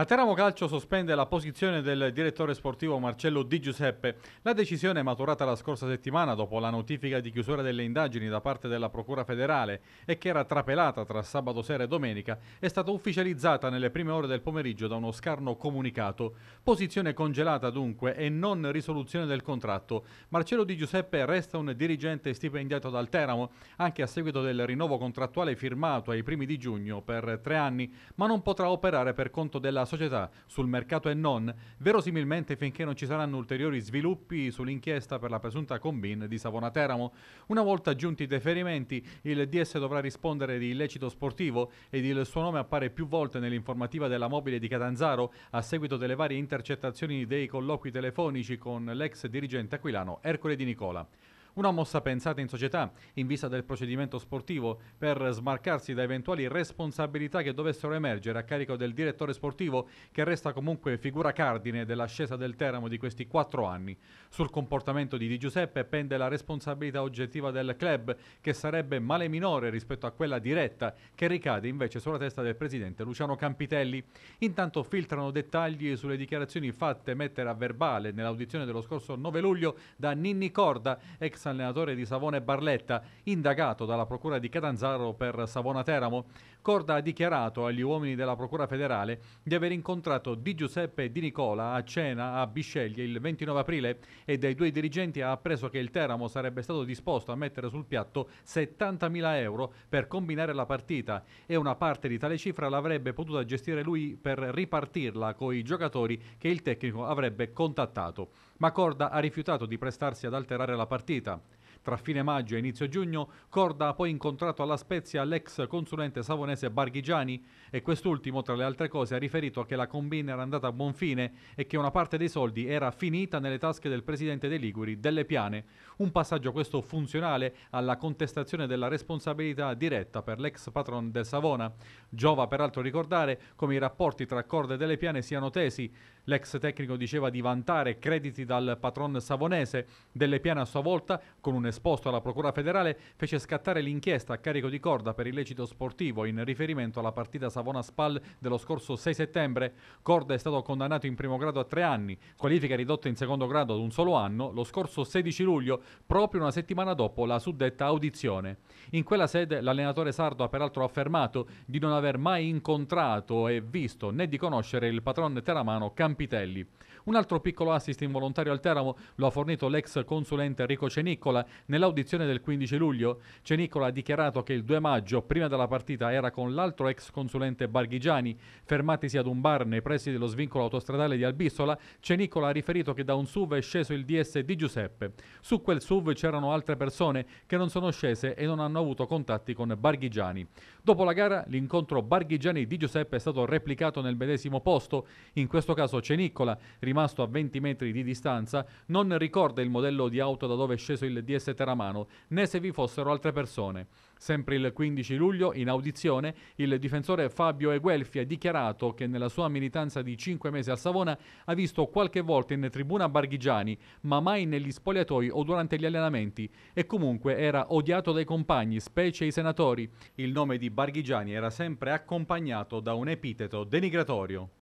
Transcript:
La Teramo Calcio sospende la posizione del direttore sportivo Marcello Di Giuseppe. La decisione maturata la scorsa settimana dopo la notifica di chiusura delle indagini da parte della Procura federale e che era trapelata tra sabato sera e domenica è stata ufficializzata nelle prime ore del pomeriggio da uno scarno comunicato. Posizione congelata dunque e non risoluzione del contratto. Marcello Di Giuseppe resta un dirigente stipendiato dal Teramo anche a seguito del rinnovo contrattuale firmato ai primi di giugno per tre anni ma non potrà operare per conto della società sul mercato e non, verosimilmente finché non ci saranno ulteriori sviluppi sull'inchiesta per la presunta combin di Savona Teramo. Una volta giunti i deferimenti, il DS dovrà rispondere di illecito sportivo ed il suo nome appare più volte nell'informativa della mobile di Catanzaro a seguito delle varie intercettazioni dei colloqui telefonici con l'ex dirigente aquilano Ercole Di Nicola. Una mossa pensata in società, in vista del procedimento sportivo, per smarcarsi da eventuali responsabilità che dovessero emergere a carico del direttore sportivo, che resta comunque figura cardine dell'ascesa del Teramo di questi quattro anni. Sul comportamento di Di Giuseppe pende la responsabilità oggettiva del club, che sarebbe male minore rispetto a quella diretta, che ricade invece sulla testa del presidente Luciano Campitelli. Intanto filtrano dettagli sulle dichiarazioni fatte mettere a verbale nell'audizione dello scorso 9 luglio da Ninni Corda, ex allenatore di Savona e Barletta, indagato dalla Procura di Catanzaro per Savona Teramo. Corda ha dichiarato agli uomini della Procura federale di aver incontrato Di Giuseppe e Di Nicola a cena a Bisceglie il 29 aprile e dai due dirigenti ha appreso che il Teramo sarebbe stato disposto a mettere sul piatto 70.000 euro per combinare la partita e una parte di tale cifra l'avrebbe potuta gestire lui per ripartirla con i giocatori che il tecnico avrebbe contattato. Ma Corda ha rifiutato di prestarsi ad alterare la partita 있습니다. Tra fine maggio e inizio giugno, Corda ha poi incontrato alla Spezia l'ex consulente savonese Barghigiani e quest'ultimo, tra le altre cose, ha riferito che la combina era andata a buon fine e che una parte dei soldi era finita nelle tasche del presidente dei Liguri, Delle Piane. Un passaggio questo funzionale alla contestazione della responsabilità diretta per l'ex patron del Savona. Giova peraltro ricordare come i rapporti tra Corda e Delle Piane siano tesi. L'ex tecnico diceva di vantare crediti dal patron savonese, Delle Piane a sua volta con un esposto alla Procura federale fece scattare l'inchiesta a carico di Corda per illecito sportivo in riferimento alla partita Savona-Spal dello scorso 6 settembre. Corda è stato condannato in primo grado a tre anni, qualifica ridotta in secondo grado ad un solo anno, lo scorso 16 luglio, proprio una settimana dopo la suddetta audizione. In quella sede l'allenatore sardo ha peraltro affermato di non aver mai incontrato e visto né di conoscere il patron teramano Campitelli. Un altro piccolo assist involontario al Teramo lo ha fornito l'ex consulente Enrico Ceniccola Nell'audizione del 15 luglio, Cenicolo ha dichiarato che il 2 maggio, prima della partita, era con l'altro ex consulente Barghigiani. Fermatisi ad un bar nei pressi dello svincolo autostradale di Albissola, Cenicolo ha riferito che da un SUV è sceso il DS di Giuseppe. Su quel SUV c'erano altre persone che non sono scese e non hanno avuto contatti con Barghigiani. Dopo la gara, l'incontro Barghigiani di Giuseppe è stato replicato nel medesimo posto. In questo caso Cenicola, rimasto a 20 metri di distanza, non ricorda il modello di auto da dove è sceso il DS fosse Teramano, né se vi fossero altre persone. Sempre il 15 luglio, in audizione, il difensore Fabio Eguelfi ha dichiarato che nella sua militanza di 5 mesi a Savona ha visto qualche volta in tribuna Barghigiani, ma mai negli spogliatoi o durante gli allenamenti, e comunque era odiato dai compagni, specie i senatori. Il nome di Barghigiani era sempre accompagnato da un epiteto denigratorio.